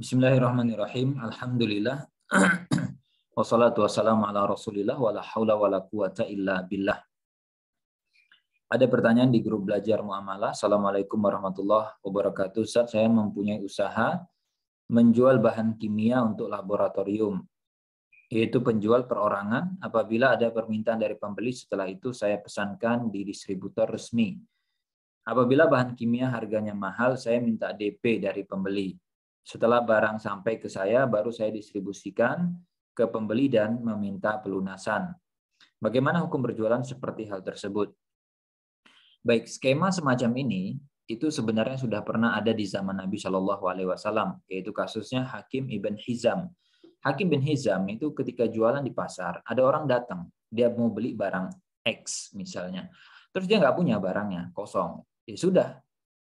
Bismillahirrahmanirrahim. Alhamdulillah. Wassalatu wassalamu ala rasulillah wa hawla wa quwata illa billah. Ada pertanyaan di grup belajar muamalah. Assalamualaikum warahmatullahi wabarakatuh. Ustaz, saya mempunyai usaha menjual bahan kimia untuk laboratorium, yaitu penjual perorangan. Apabila ada permintaan dari pembeli, setelah itu saya pesankan di distributor resmi. Apabila bahan kimia harganya mahal, saya minta DP dari pembeli setelah barang sampai ke saya, baru saya distribusikan ke pembeli dan meminta pelunasan. Bagaimana hukum berjualan seperti hal tersebut? Baik, skema semacam ini itu sebenarnya sudah pernah ada di zaman Nabi Shallallahu Alaihi Wasallam, yaitu kasusnya Hakim ibn Hizam. Hakim bin Hizam itu ketika jualan di pasar, ada orang datang, dia mau beli barang X misalnya, terus dia nggak punya barangnya, kosong. Ya sudah,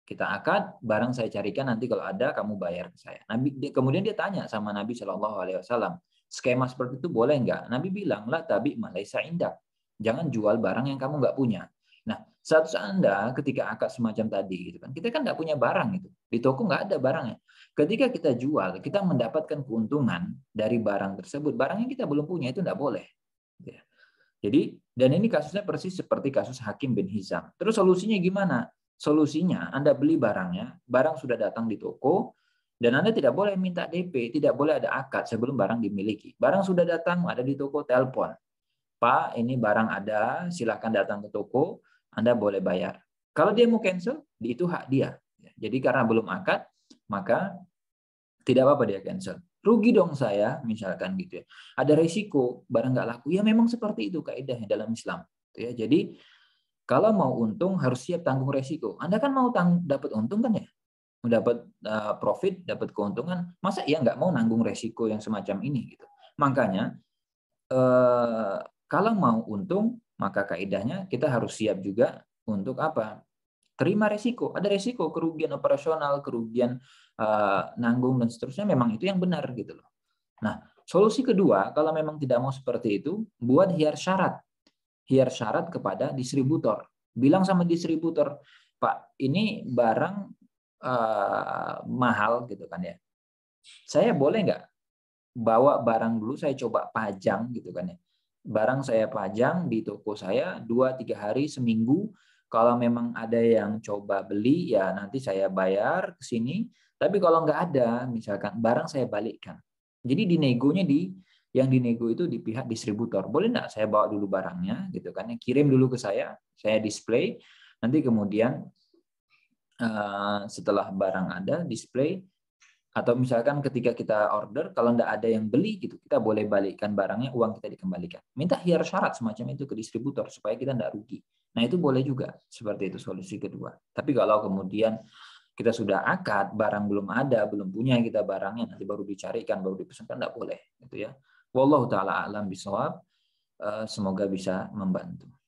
kita akad barang saya carikan nanti kalau ada kamu bayar ke saya nabi dia, kemudian dia tanya sama nabi shallallahu alaihi wasallam skema seperti itu boleh nggak nabi bilang lah tabi malaysia indah jangan jual barang yang kamu nggak punya nah status anda ketika akad semacam tadi gitu kan kita kan nggak punya barang itu di toko nggak ada barangnya ketika kita jual kita mendapatkan keuntungan dari barang tersebut barang yang kita belum punya itu nggak boleh gitu ya. jadi dan ini kasusnya persis seperti kasus Hakim bin Hizam terus solusinya gimana Solusinya, Anda beli barangnya, barang sudah datang di toko, dan Anda tidak boleh minta DP, tidak boleh ada akad sebelum barang dimiliki. Barang sudah datang, ada di toko, telepon. Pak, ini barang ada, silakan datang ke toko, Anda boleh bayar. Kalau dia mau cancel, itu hak dia. Jadi karena belum akad, maka tidak apa-apa dia cancel. Rugi dong saya, misalkan gitu ya. Ada risiko barang nggak laku. Ya memang seperti itu kaidahnya dalam Islam. Gitu ya. Jadi kalau mau untung harus siap tanggung resiko. Anda kan mau tang dapat untung kan ya? Mendapat uh, profit, dapat keuntungan, masa ya nggak mau nanggung resiko yang semacam ini gitu. Makanya eh, kalau mau untung, maka kaidahnya kita harus siap juga untuk apa? Terima resiko. Ada resiko kerugian operasional, kerugian uh, nanggung dan seterusnya memang itu yang benar gitu loh. Nah, solusi kedua kalau memang tidak mau seperti itu, buat hiar syarat hier syarat kepada distributor. Bilang sama distributor, Pak, ini barang uh, mahal gitu kan ya. Saya boleh nggak bawa barang dulu saya coba pajang gitu kan ya. Barang saya pajang di toko saya dua tiga hari seminggu. Kalau memang ada yang coba beli ya nanti saya bayar ke sini. Tapi kalau nggak ada, misalkan barang saya balikkan. Jadi dinegonya di yang dinego itu di pihak distributor. Boleh nggak saya bawa dulu barangnya gitu kan? yang Kirim dulu ke saya, saya display. Nanti kemudian eh, setelah barang ada display atau misalkan ketika kita order kalau nggak ada yang beli gitu kita boleh balikkan barangnya uang kita dikembalikan minta hiar syarat semacam itu ke distributor supaya kita nggak rugi nah itu boleh juga seperti itu solusi kedua tapi kalau kemudian kita sudah akad barang belum ada belum punya kita barangnya nanti baru dicarikan baru dipesan kan nggak boleh gitu ya Wallahu taala alam bisawab. Eh, semoga bisa membantu.